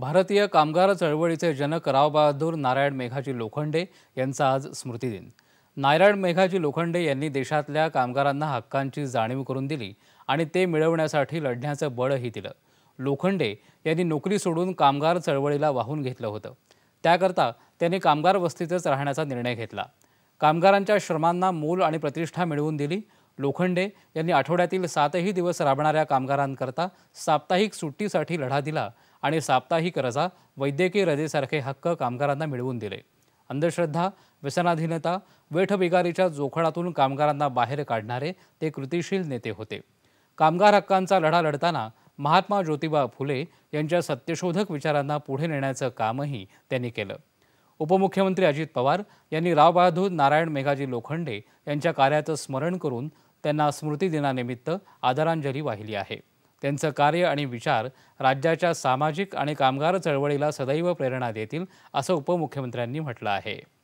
भारतीय कामगार चळवळीचे जनक रावबहादूर नारायण मेघाजी लोखंडे यांचा आज स्मृतिदिन नारायण मेघाजी लोखंडे यांनी देशातल्या कामगारांना हक्कांची जाणीव करून दिली आणि ते मिळवण्यासाठी लढण्याचं बळही दिलं लोखंडे यांनी नोकरी सोडून कामगार चळवळीला वाहून घेतलं होतं त्याकरता त्यांनी कामगार वस्तीतच राहण्याचा निर्णय घेतला कामगारांच्या श्रमांना मूल आणि प्रतिष्ठा मिळवून दिली लोखंडे यांनी आठवड्यातील सातही दिवस राबणाऱ्या कामगारांकरता साप्ताहिक सुट्टीसाठी लढा दिला आणि साप्ताहिक रजा वैद्यकीय रजेसारखे हक्क कामगारांना मिळवून दिले अंधश्रद्धा व्यसनाधीनता वेठबिगारीच्या जोखडातून कामगारांना बाहेर काढणारे ते कृतिशील नेते होते कामगार हक्कांचा लढा लढताना महात्मा ज्योतिबा फुले यांच्या सत्यशोधक विचारांना पुढे नेण्याचं कामही त्यांनी केलं उपमुख्यमंत्री अजित पवार यांनी रावबहादूर नारायण मेघाजी लोखंडे यांच्या कार्याचं स्मरण करून त्यांना स्मृतिदिनानिमित्त आदरांजली वाहिली आहे त्यांचं कार्य आणि विचार राज्याच्या सामाजिक आणि कामगार चळवळीला सदैव प्रेरणा देतील असं उपमुख्यमंत्र्यांनी म्हटलं आहे